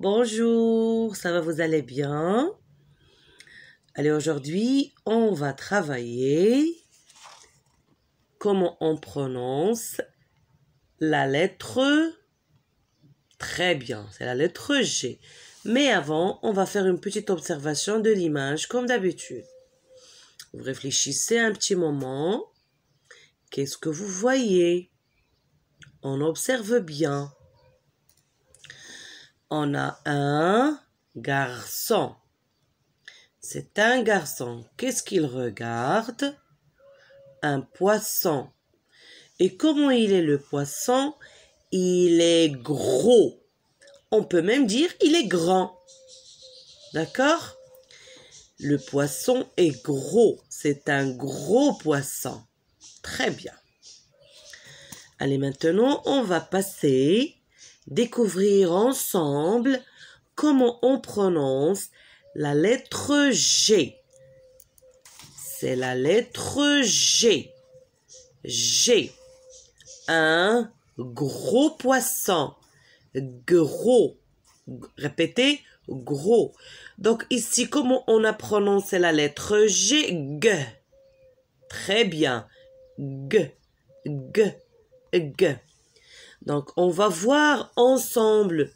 Bonjour, ça va, vous aller bien Allez, aujourd'hui, on va travailler comment on prononce la lettre Très bien, c'est la lettre G. Mais avant, on va faire une petite observation de l'image comme d'habitude. Vous réfléchissez un petit moment. Qu'est-ce que vous voyez On observe bien on a un garçon. C'est un garçon. Qu'est-ce qu'il regarde Un poisson. Et comment il est le poisson Il est gros. On peut même dire il est grand. D'accord Le poisson est gros. C'est un gros poisson. Très bien. Allez, maintenant, on va passer découvrir ensemble comment on prononce la lettre G. C'est la lettre G. G. Un gros poisson. Gros. Répétez, gros. Donc ici, comment on a prononcé la lettre G G. Très bien. G. G. G. Donc, on va voir ensemble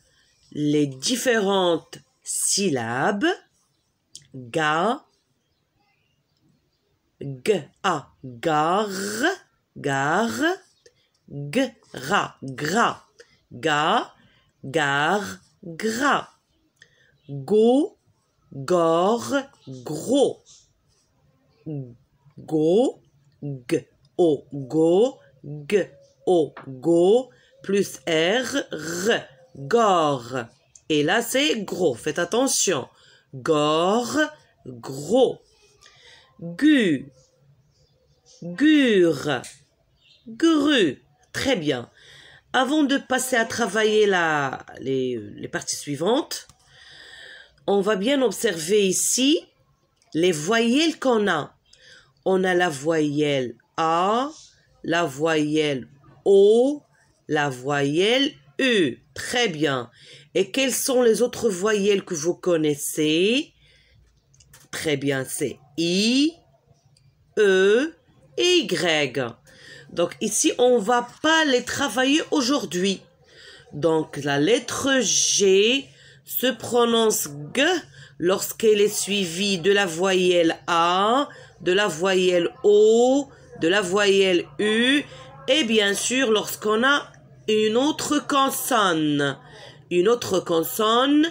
les différentes syllabes. Ga, g, a, gar, gar, g, ra, gra, ga, gar, gra, Go, gor, gros. Go, g, o, go, g, o, go, plus R, R, gore. Et là, c'est gros. Faites attention. Gore, gros. Gu, gur, gru. Très bien. Avant de passer à travailler les, les parties suivantes, on va bien observer ici les voyelles qu'on a. On a la voyelle A, la voyelle O, la voyelle U. E. Très bien. Et quelles sont les autres voyelles que vous connaissez Très bien, c'est I, E et Y. Donc ici, on ne va pas les travailler aujourd'hui. Donc la lettre G se prononce G lorsqu'elle est suivie de la voyelle A, de la voyelle O, de la voyelle U et bien sûr lorsqu'on a une autre consonne. Une autre consonne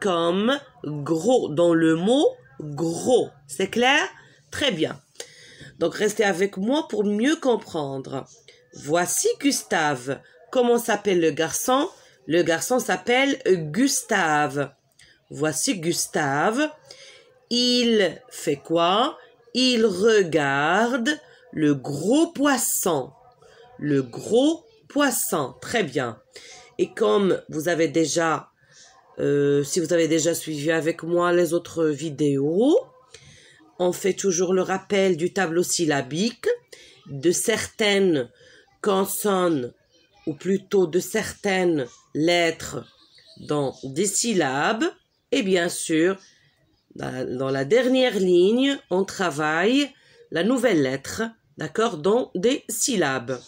comme gros dans le mot gros. C'est clair Très bien. Donc restez avec moi pour mieux comprendre. Voici Gustave. Comment s'appelle le garçon Le garçon s'appelle Gustave. Voici Gustave. Il fait quoi Il regarde le gros poisson. Le gros poisson. Très bien. Et comme vous avez déjà, euh, si vous avez déjà suivi avec moi les autres vidéos, on fait toujours le rappel du tableau syllabique, de certaines consonnes, ou plutôt de certaines lettres dans des syllabes, et bien sûr, dans la dernière ligne, on travaille la nouvelle lettre, d'accord, dans des syllabes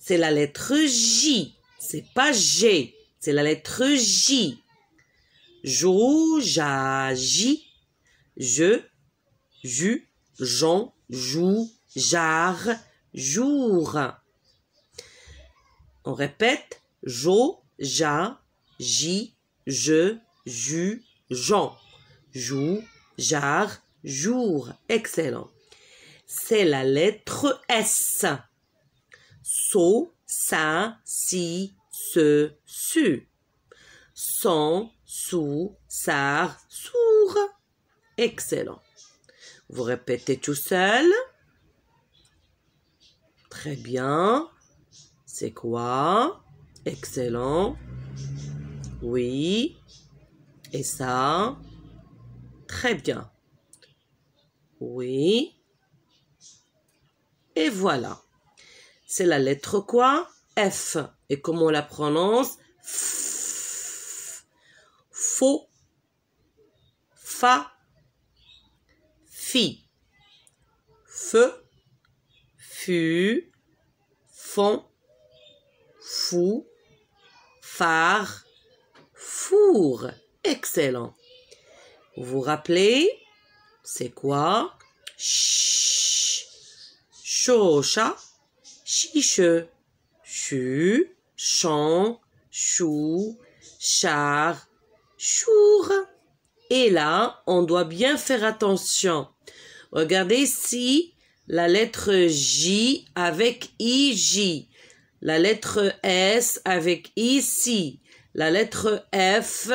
c'est la lettre J. C'est pas G, c'est la lettre J. Jou, ja, j, je, ju, j'en, jou, jar, jour. On répète, jo, ja, j, je, ju, j'en, jou, jar, jour. Excellent. C'est la lettre S so, sa, si, se, su. Son, sous, sar, sour. Excellent. Vous répétez tout seul. Très bien. C'est quoi Excellent. Oui. Et ça Très bien. Oui. Et voilà c'est la lettre quoi F. Et comment on la prononce F. Faux. Fa. Fi. Feu. Fu. fon Fou. Phare. Four. Excellent. Vous vous rappelez C'est quoi Ch chiche, chu, chant, chou, char, chour. Et là, on doit bien faire attention. Regardez ici la lettre J avec IJ, la lettre S avec ICI, la lettre F,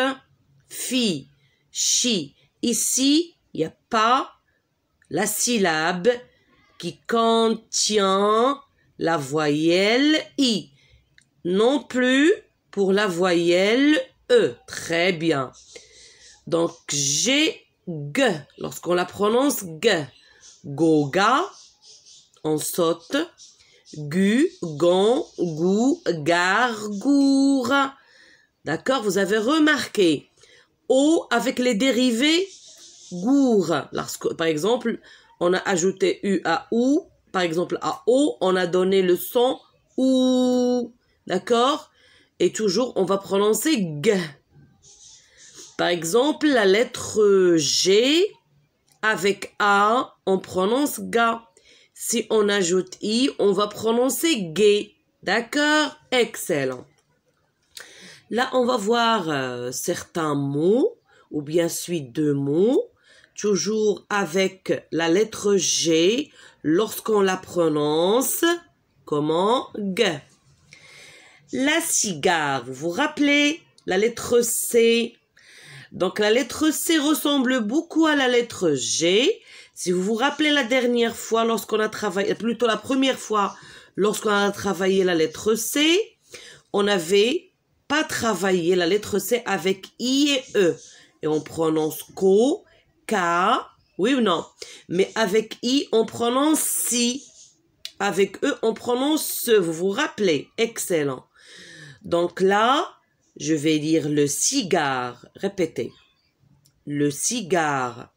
FI, CHI. Ici, il n'y a pas la syllabe qui contient la voyelle I. Non plus pour la voyelle E. Très bien. Donc, j'ai G. Lorsqu'on la prononce G. Goga, on saute. Gu, gon, gou, gargour. D'accord Vous avez remarqué. O avec les dérivés gour. par exemple, on a ajouté U à OU par exemple, à O, on a donné le son OU. D'accord Et toujours, on va prononcer G. Par exemple, la lettre G avec A, on prononce GA. Si on ajoute I, on va prononcer Gai D'accord Excellent. Là, on va voir euh, certains mots ou bien suite de mots toujours avec la lettre G lorsqu'on la prononce comment G. La cigare, vous vous rappelez la lettre C. Donc la lettre C ressemble beaucoup à la lettre G. Si vous vous rappelez la dernière fois lorsqu'on a travaillé, euh, plutôt la première fois lorsqu'on a travaillé la lettre C, on n'avait pas travaillé la lettre C avec I et E. Et on prononce CO K, oui ou non Mais avec i, on prononce si. Avec e, on prononce ce. Vous vous rappelez Excellent. Donc là, je vais dire le cigare. Répétez. Le cigare.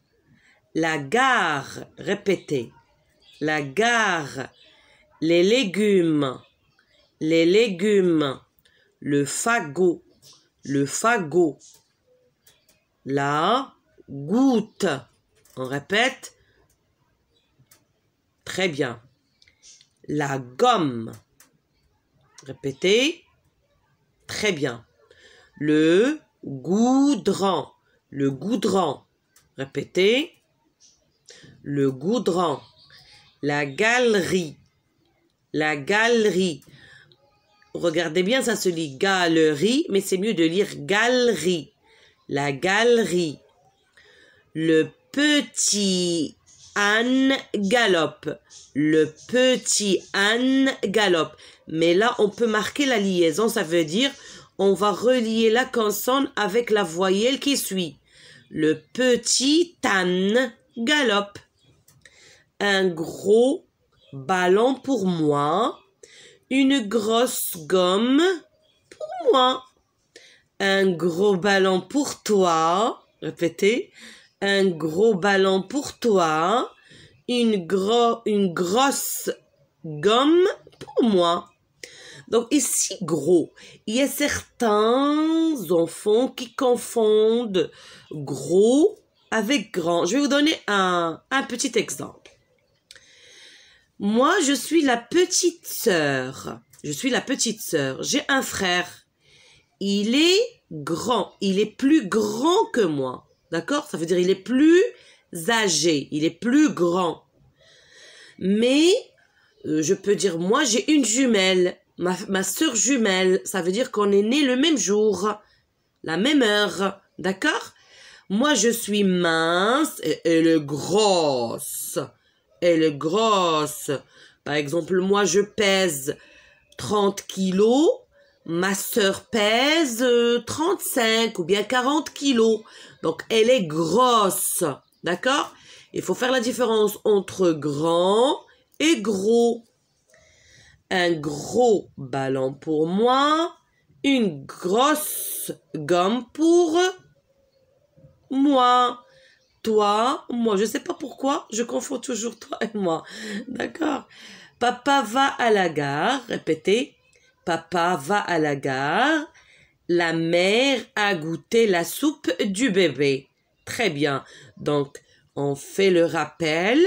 La gare. Répétez. La gare. Les légumes. Les légumes. Le fagot. Le fagot. Là, goutte. On répète. Très bien. La gomme. Répétez. Très bien. Le goudron, Le goudron, Répétez. Le goudron. La galerie. La galerie. Regardez bien, ça se lit galerie, mais c'est mieux de lire galerie. La galerie le petit âne galope. Le petit âne galope. Mais là, on peut marquer la liaison, ça veut dire on va relier la consonne avec la voyelle qui suit. Le petit âne galope. Un gros ballon pour moi. Une grosse gomme pour moi. Un gros ballon pour toi. Répétez un gros ballon pour toi, une, grosse gomme pour moi. Donc ici, gros, il y a certains enfants qui confondent gros avec grand. Je vais vous donner un, un petit exemple. Moi, je suis la petite sœur. Je suis la petite sœur. J'ai un frère. Il est grand. Il est plus grand que moi. D'accord Ça veut dire il est plus âgé, il est plus grand. Mais euh, je peux dire, moi j'ai une jumelle, ma, ma soeur jumelle, ça veut dire qu'on est né le même jour, la même heure. D'accord Moi je suis mince et elle est grosse. Elle est grosse. Par exemple, moi je pèse 30 kilos Ma sœur pèse 35 euh, ou bien 40 kilos. Donc, elle est grosse. D'accord Il faut faire la différence entre grand et gros. Un gros ballon pour moi. Une grosse gomme pour moi. Toi, moi. Je ne sais pas pourquoi. Je confonds toujours toi et moi. D'accord Papa va à la gare. Répétez. Papa va à la gare. La mère a goûté la soupe du bébé. Très bien. Donc, on fait le rappel.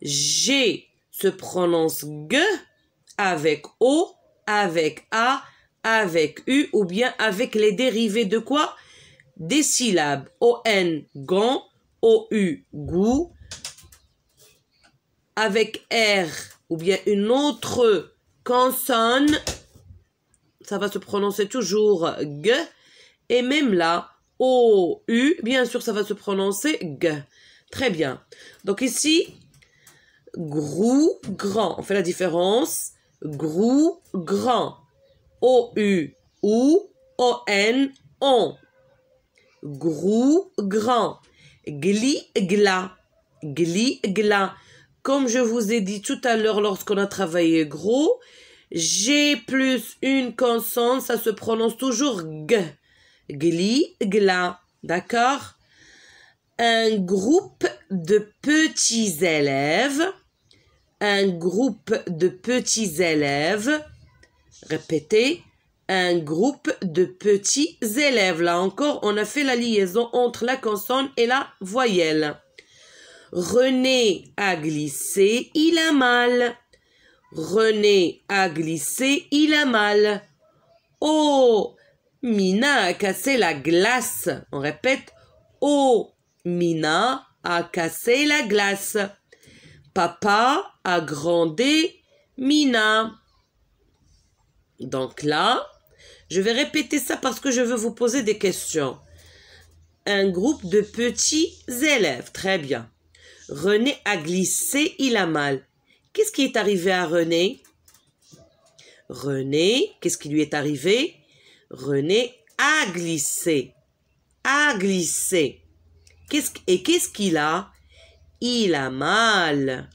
G se prononce G avec O, avec A, avec U ou bien avec les dérivés de quoi Des syllabes. O-N, gon, O-U, goût. Avec R ou bien une autre consonne ça va se prononcer toujours G. Et même là, O, U, bien sûr, ça va se prononcer G. Très bien. Donc ici, gros grand. On fait la différence. Grou, grand. O, U, ou, O, N, on. gros grand. Gli, gla. Gli, gla. Comme je vous ai dit tout à l'heure lorsqu'on a travaillé gros, « J'ai plus une consonne, ça se prononce toujours G. Gli, gla. D'accord Un groupe de petits élèves. Un groupe de petits élèves. Répétez. Un groupe de petits élèves. Là encore, on a fait la liaison entre la consonne et la voyelle. René a glissé, il a mal. René a glissé, il a mal. Oh, Mina a cassé la glace. On répète, oh, Mina a cassé la glace. Papa a grandé, Mina. Donc là, je vais répéter ça parce que je veux vous poser des questions. Un groupe de petits élèves, très bien. René a glissé, il a mal. Qu'est-ce qui est arrivé à René René, qu'est-ce qui lui est arrivé René a glissé. A glissé. et qu'est-ce qu'il a Il a mal.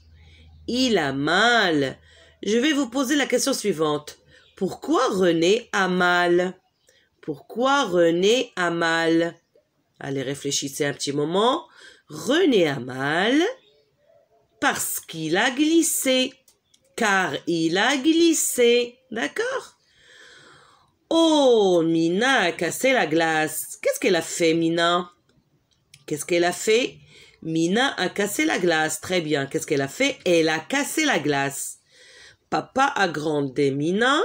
Il a mal. Je vais vous poser la question suivante. Pourquoi René a mal Pourquoi René a mal Allez, réfléchissez un petit moment. René a mal parce qu'il a glissé, car il a glissé, d'accord Oh, Mina a cassé la glace. Qu'est-ce qu'elle a fait, Mina Qu'est-ce qu'elle a fait Mina a cassé la glace. Très bien. Qu'est-ce qu'elle a fait Elle a cassé la glace. Papa a grandé Mina.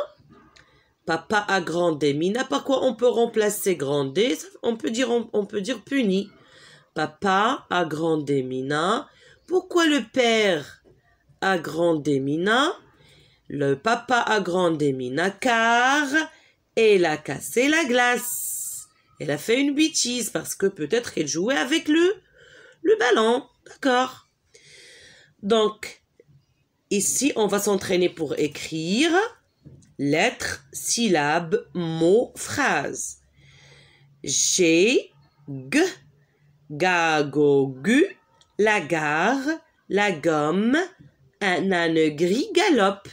Papa a grandé Mina. Par quoi on peut remplacer grandé on peut, dire, on, peut dire puni. Papa a grandé Mina pourquoi le père a grandi Mina Le papa a grandi Mina car elle a cassé la glace. Elle a fait une bêtise parce que peut-être elle jouait avec le, le ballon. D'accord Donc, ici, on va s'entraîner pour écrire lettres, syllabes, mots, phrases. J'ai, g, gu la gare, la gomme, un âne gris galope.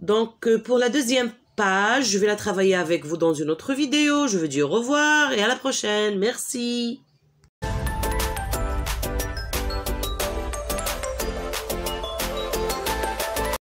Donc euh, pour la deuxième page, je vais la travailler avec vous dans une autre vidéo. Je vous dis au revoir et à la prochaine. Merci.